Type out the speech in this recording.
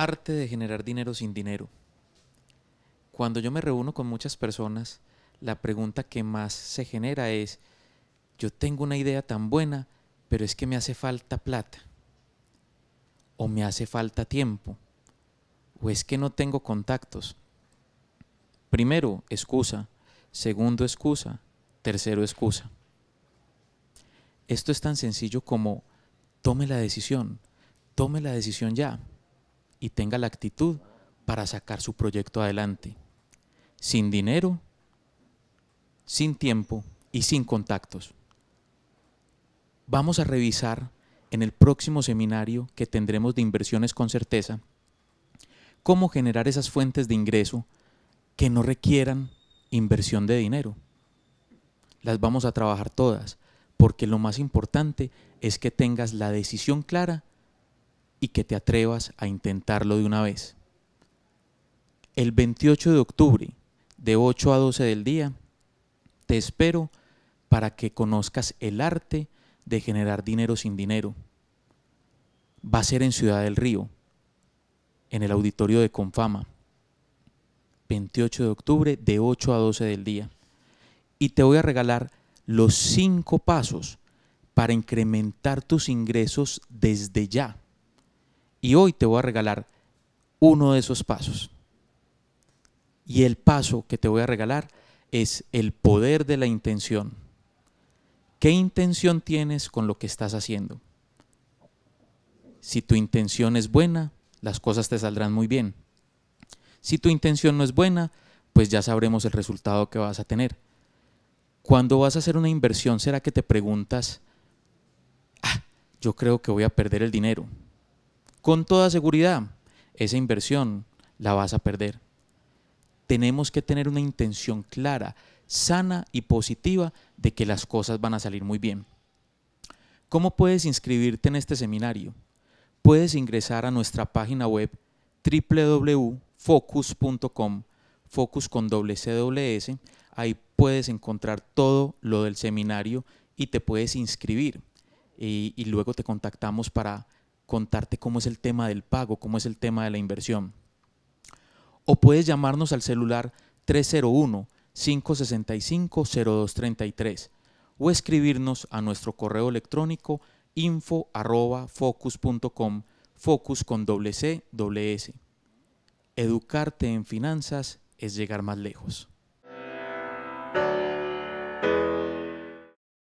Arte de generar dinero sin dinero. Cuando yo me reúno con muchas personas, la pregunta que más se genera es, yo tengo una idea tan buena, pero es que me hace falta plata, o me hace falta tiempo, o es que no tengo contactos. Primero, excusa. Segundo, excusa. Tercero, excusa. Esto es tan sencillo como tome la decisión, tome la decisión ya y tenga la actitud para sacar su proyecto adelante. Sin dinero, sin tiempo y sin contactos. Vamos a revisar en el próximo seminario que tendremos de inversiones con certeza cómo generar esas fuentes de ingreso que no requieran inversión de dinero. Las vamos a trabajar todas, porque lo más importante es que tengas la decisión clara y que te atrevas a intentarlo de una vez. El 28 de octubre, de 8 a 12 del día, te espero para que conozcas el arte de generar dinero sin dinero. Va a ser en Ciudad del Río, en el auditorio de Confama, 28 de octubre, de 8 a 12 del día. Y te voy a regalar los cinco pasos para incrementar tus ingresos desde ya y hoy te voy a regalar uno de esos pasos. Y el paso que te voy a regalar es el poder de la intención. ¿Qué intención tienes con lo que estás haciendo? Si tu intención es buena, las cosas te saldrán muy bien. Si tu intención no es buena, pues ya sabremos el resultado que vas a tener. Cuando vas a hacer una inversión, ¿será que te preguntas, ah, yo creo que voy a perder el dinero? con toda seguridad, esa inversión la vas a perder. Tenemos que tener una intención clara, sana y positiva de que las cosas van a salir muy bien. ¿Cómo puedes inscribirte en este seminario? Puedes ingresar a nuestra página web www.focus.com, focus con doble Ahí puedes encontrar todo lo del seminario y te puedes inscribir. y luego te contactamos para contarte cómo es el tema del pago, cómo es el tema de la inversión. O puedes llamarnos al celular 301-565-0233 o escribirnos a nuestro correo electrónico info.focus.com, focus con doble C, doble S. Educarte en finanzas es llegar más lejos.